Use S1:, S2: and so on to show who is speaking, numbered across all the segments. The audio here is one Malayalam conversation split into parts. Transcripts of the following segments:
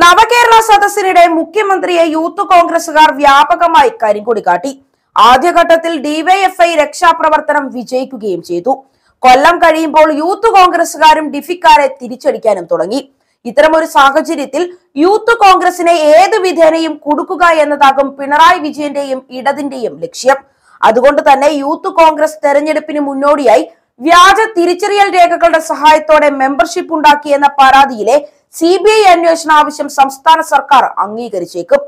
S1: നവകേരള സദസ്സിനിടെ മുഖ്യമന്ത്രിയെ യൂത്ത് കോൺഗ്രസുകാർ വ്യാപകമായി കരിങ്കൊടി കാട്ടി ആദ്യഘട്ടത്തിൽ ഡിവൈഎഫ്ഐ രക്ഷാപ്രവർത്തനം വിജയിക്കുകയും ചെയ്തു കൊല്ലം കഴിയുമ്പോൾ യൂത്ത് കോൺഗ്രസുകാരും ഡിഫിക്കാരെ തിരിച്ചടിക്കാനും തുടങ്ങി ഇത്തരമൊരു സാഹചര്യത്തിൽ യൂത്ത് കോൺഗ്രസിനെ ഏത് വിധേനയും കൊടുക്കുക എന്നതാകും പിണറായി വിജയന്റെയും ഇടതിന്റെയും ലക്ഷ്യം അതുകൊണ്ട് തന്നെ യൂത്ത് കോൺഗ്രസ് തെരഞ്ഞെടുപ്പിന് മുന്നോടിയായി വ്യാജ തിരിച്ചറിയൽ രേഖകളുടെ സഹായത്തോടെ മെമ്പർഷിപ്പ് ഉണ്ടാക്കിയെന്ന പരാതിയിലെ സി ബി ഐ അന്വേഷണ ആവശ്യം സംസ്ഥാന സർക്കാർ അംഗീകരിച്ചേക്കും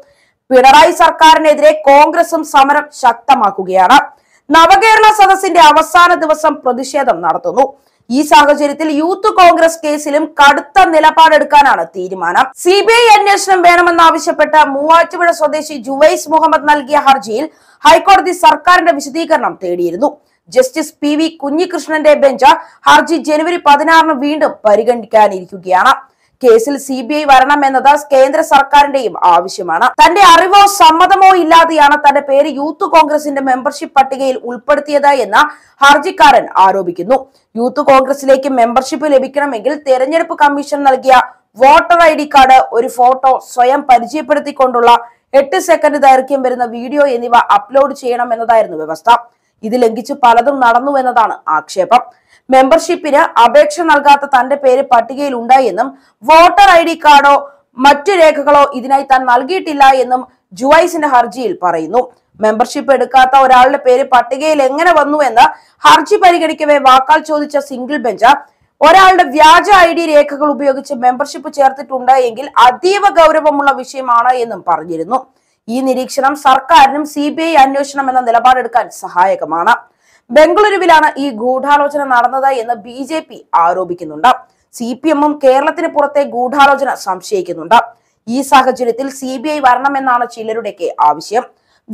S1: പിണറായി സർക്കാരിനെതിരെ കോൺഗ്രസും സമരം ശക്തമാക്കുകയാണ് നവകേരള സദസ്സിന്റെ അവസാന ദിവസം പ്രതിഷേധം നടത്തുന്നു ഈ സാഹചര്യത്തിൽ യൂത്ത് കോൺഗ്രസ് കേസിലും കടുത്ത നിലപാടെടുക്കാനാണ് തീരുമാനം സി ബി ഐ അന്വേഷണം വേണമെന്നാവശ്യപ്പെട്ട് മൂവാറ്റുപുഴ സ്വദേശി ജുവൈസ് മുഹമ്മദ് നൽകിയ ഹർജിയിൽ ഹൈക്കോടതി സർക്കാരിന്റെ വിശദീകരണം തേടിയിരുന്നു ജസ്റ്റിസ് പി വി കുഞ്ഞികൃഷ്ണന്റെ ബെഞ്ച് ഹർജി ജനുവരി പതിനാറിന് വീണ്ടും പരിഗണിക്കാനിരിക്കുകയാണ് കേസിൽ സി ബി ഐ വരണമെന്നത് കേന്ദ്ര സർക്കാരിന്റെയും ആവശ്യമാണ് തന്റെ അറിവോ സമ്മതമോ ഇല്ലാതെയാണ് തന്റെ പേര് യൂത്ത് കോൺഗ്രസിന്റെ മെമ്പർഷിപ്പ് പട്ടികയിൽ ഉൾപ്പെടുത്തിയത് എന്ന് ഹർജിക്കാരൻ ആരോപിക്കുന്നു യൂത്ത് കോൺഗ്രസിലേക്ക് മെമ്പർഷിപ്പ് ലഭിക്കണമെങ്കിൽ തെരഞ്ഞെടുപ്പ് കമ്മീഷൻ നൽകിയ വോട്ടർ ഐ ഡി കാർഡ് ഒരു ഫോട്ടോ സ്വയം പരിചയപ്പെടുത്തിക്കൊണ്ടുള്ള എട്ട് സെക്കൻഡ് ദൈർഘ്യം വരുന്ന വീഡിയോ എന്നിവ അപ്ലോഡ് ചെയ്യണം എന്നതായിരുന്നു വ്യവസ്ഥ ഇത് ലംഘിച്ച് പലതും നടന്നുവെന്നതാണ് ആക്ഷേപം മെമ്പർഷിപ്പിന് അപേക്ഷ നൽകാത്ത തന്റെ പേര് പട്ടികയിൽ ഉണ്ടായെന്നും വോട്ടർ ഐ ഡി കാർഡോ മറ്റു രേഖകളോ ഇതിനായി താൻ നൽകിയിട്ടില്ല എന്നും ജുവൈസിന്റെ ഹർജിയിൽ പറയുന്നു മെമ്പർഷിപ്പ് എടുക്കാത്ത ഒരാളുടെ പേര് പട്ടികയിൽ എങ്ങനെ വന്നു എന്ന് ഹർജി പരിഗണിക്കവേ വാക്കാൽ ചോദിച്ച സിംഗിൾ ബെഞ്ച് ഒരാളുടെ വ്യാജ ഐ ഡി രേഖകൾ ഉപയോഗിച്ച് മെമ്പർഷിപ്പ് ചേർത്തിട്ടുണ്ട് എങ്കിൽ അതീവ ഗൗരവമുള്ള വിഷയമാണ് എന്നും പറഞ്ഞിരുന്നു ഈ നിരീക്ഷണം സർക്കാരിനും സി ബി ഐ അന്വേഷണം എന്ന നിലപാടെടുക്കാൻ സഹായകമാണ് ബംഗളൂരുവിലാണ് ഈ ഗൂഢാലോചന നടന്നത് എന്ന് ബി ജെ പി ആരോപിക്കുന്നുണ്ട് സി പി എമ്മും കേരളത്തിന് പുറത്തെ ഗൂഢാലോചന സംശയിക്കുന്നുണ്ട് ഈ സാഹചര്യത്തിൽ സി ബി ഐ വരണമെന്നാണ് ചിലരുടെയൊക്കെ ആവശ്യം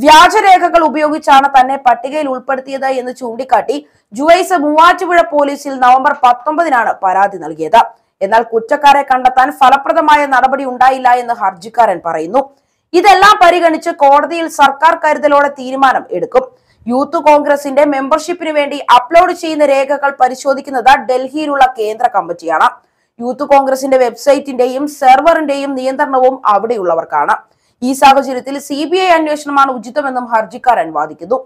S1: വ്യാജരേഖകൾ ഉപയോഗിച്ചാണ് തന്നെ പട്ടികയിൽ ഉൾപ്പെടുത്തിയത് എന്ന് ചൂണ്ടിക്കാട്ടി ജുവൈസ് മൂവാറ്റുപുഴ പോലീസിൽ നവംബർ പത്തൊമ്പതിനാണ് പരാതി നൽകിയത് എന്നാൽ കുറ്റക്കാരെ കണ്ടെത്താൻ ഫലപ്രദമായ നടപടി ഉണ്ടായില്ല എന്ന് ഹർജിക്കാരൻ പറയുന്നു ഇതെല്ലാം പരിഗണിച്ച് കോടതിയിൽ സർക്കാർ കരുതലോടെ തീരുമാനം എടുക്കും യൂത്ത് കോൺഗ്രസിന്റെ മെമ്പർഷിപ്പിന് വേണ്ടി അപ്ലോഡ് ചെയ്യുന്ന രേഖകൾ പരിശോധിക്കുന്നത് ഡൽഹിയിലുള്ള കേന്ദ്ര കമ്മിറ്റിയാണ് യൂത്ത് കോൺഗ്രസിന്റെ വെബ്സൈറ്റിന്റെയും സെർവറിന്റെയും നിയന്ത്രണവും അവിടെയുള്ളവർക്കാണ് ഈ സാഹചര്യത്തിൽ സി ബി ഐ അന്വേഷണമാണ് ഉചിതമെന്നും ഹർജിക്കാരൻ വാദിക്കുന്നു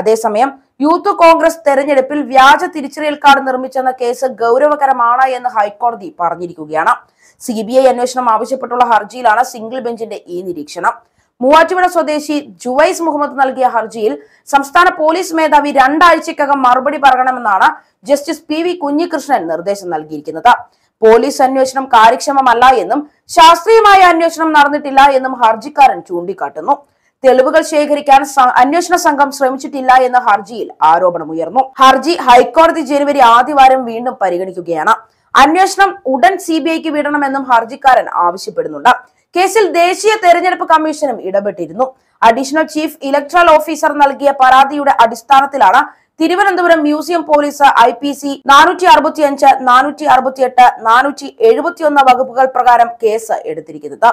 S1: അതേസമയം യൂത്ത് കോൺഗ്രസ് തെരഞ്ഞെടുപ്പിൽ വ്യാജ തിരിച്ചറിയൽ കാർഡ് നിർമ്മിച്ചെന്ന കേസ് ഗൗരവകരമാണ് എന്ന് ഹൈക്കോടതി പറഞ്ഞിരിക്കുകയാണ് സി ബി ഐ അന്വേഷണം ആവശ്യപ്പെട്ടുള്ള ഹർജിയിലാണ് സിംഗിൾ ബെഞ്ചിന്റെ ഈ നിരീക്ഷണം മൂവാറ്റുപുഴ സ്വദേശി ജുവൈസ് മുഹമ്മദ് നൽകിയ ഹർജിയിൽ സംസ്ഥാന പോലീസ് മേധാവി രണ്ടാഴ്ചക്കകം മറുപടി പറയണമെന്നാണ് ജസ്റ്റിസ് പി വി കുഞ്ഞികൃഷ്ണൻ നിർദ്ദേശം നൽകിയിരിക്കുന്നത് പോലീസ് അന്വേഷണം കാര്യക്ഷമമല്ല എന്നും ശാസ്ത്രീയമായ അന്വേഷണം നടന്നിട്ടില്ല എന്നും ഹർജിക്കാരൻ ചൂണ്ടിക്കാട്ടുന്നു തെളിവുകൾ ശേഖരിക്കാൻ അന്വേഷണ സംഘം ശ്രമിച്ചിട്ടില്ല എന്ന ഹർജിയിൽ ആരോപണമുയർന്നു ഹർജി ഹൈക്കോടതി ജനുവരി ആദ്യവാരം വീണ്ടും പരിഗണിക്കുകയാണ് അന്വേഷണം ഉടൻ സി ബി ഐക്ക് വിടണമെന്നും ഹർജിക്കാരൻ ആവശ്യപ്പെടുന്നുണ്ട് കേസിൽ ദേശീയ തെരഞ്ഞെടുപ്പ് കമ്മീഷനും ഇടപെട്ടിരുന്നു അഡീഷണൽ ചീഫ് ഇലക്ട്രൽ ഓഫീസർ നൽകിയ പരാതിയുടെ അടിസ്ഥാനത്തിലാണ് Thiruvananthapuram museum police I P C നാനൂറ്റി അറുപത്തിയഞ്ച് നാനൂറ്റി അറുപത്തിയെട്ട് നാനൂറ്റി എഴുപത്തിയൊന്ന് വകുപ്പുകൾ പ്രകാരം കേസ് എടുത്തിരിക്കുന്നത്